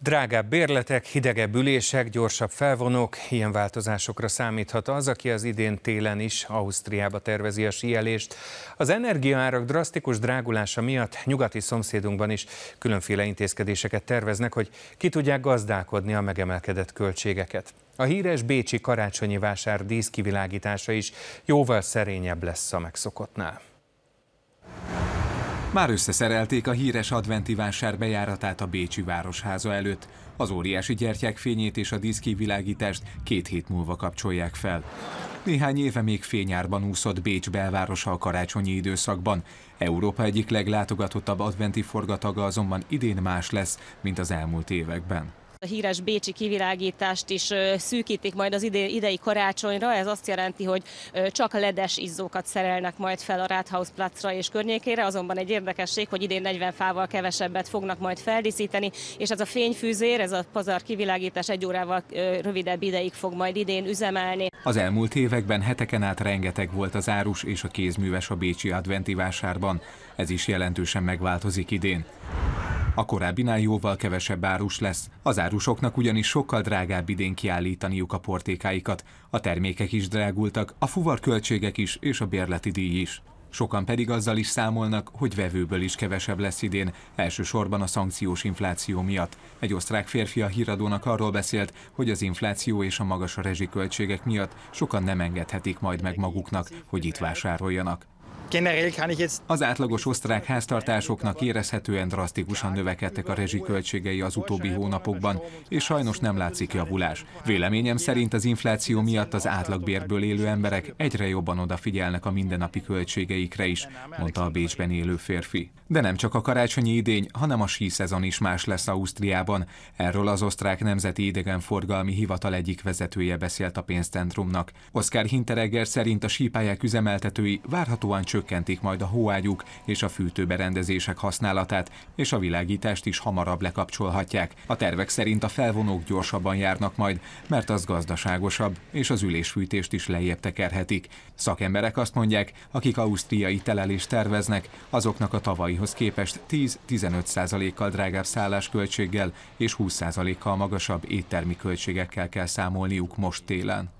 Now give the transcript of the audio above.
Drágább bérletek, hidegebb ülések, gyorsabb felvonók, ilyen változásokra számíthat az, aki az idén télen is Ausztriába tervezi a síelést. Az energiaárak drasztikus drágulása miatt nyugati szomszédunkban is különféle intézkedéseket terveznek, hogy ki tudják gazdálkodni a megemelkedett költségeket. A híres bécsi karácsonyi vásár díszkivilágítása is jóval szerényebb lesz a megszokottnál. Már összeszerelték a híres adventi vásár bejáratát a Bécsi Városháza előtt. Az óriási gyertyák fényét és a diszkivilágítást két hét múlva kapcsolják fel. Néhány éve még fényárban úszott Bécs belvárosa a karácsonyi időszakban. Európa egyik leglátogatottabb adventi forgataga azonban idén más lesz, mint az elmúlt években. A híres bécsi kivilágítást is szűkítik majd az ide, idei karácsonyra, ez azt jelenti, hogy csak ledes izzókat szerelnek majd fel a Rathaus placra és környékére, azonban egy érdekesség, hogy idén 40 fával kevesebbet fognak majd feldíszíteni, és ez a fényfűzér, ez a pazar kivilágítás egy órával rövidebb ideig fog majd idén üzemelni. Az elmúlt években heteken át rengeteg volt az árus és a kézműves a Bécsi adventi vásárban. Ez is jelentősen megváltozik idén. A korábbinál jóval kevesebb árus lesz. Az árusoknak ugyanis sokkal drágább idén kiállítaniuk a portékáikat. A termékek is drágultak, a fuvar költségek is és a bérleti díj is. Sokan pedig azzal is számolnak, hogy vevőből is kevesebb lesz idén, elsősorban a szankciós infláció miatt. Egy osztrák férfi a híradónak arról beszélt, hogy az infláció és a magas a rezsiköltségek miatt sokan nem engedhetik majd meg maguknak, hogy itt vásároljanak. Az átlagos osztrák háztartásoknak érezhetően drasztikusan növekedtek a rezsiköltségei az utóbbi hónapokban, és sajnos nem látszik javulás. Véleményem szerint az infláció miatt az átlagbérből élő emberek egyre jobban odafigyelnek a mindennapi költségeikre is, mondta a Bécsben élő férfi. De nem csak a karácsonyi idény, hanem a szezon is más lesz Ausztriában. Erről az osztrák nemzeti idegenforgalmi hivatal egyik vezetője beszélt a pénzcentrumnak. Oszkár Hinteregger szerint a sípályák üzemeltetői várhatóan csökkent csökkentik majd a hóágyuk és a fűtőberendezések használatát, és a világítást is hamarabb lekapcsolhatják. A tervek szerint a felvonók gyorsabban járnak majd, mert az gazdaságosabb, és az ülésfűtést is lejjebb tekerhetik. Szakemberek azt mondják, akik ausztriai telelést terveznek, azoknak a tavalyihoz képest 10-15%-kal drágább szállásköltséggel és 20%-kal magasabb éttermi költségekkel kell számolniuk most télen.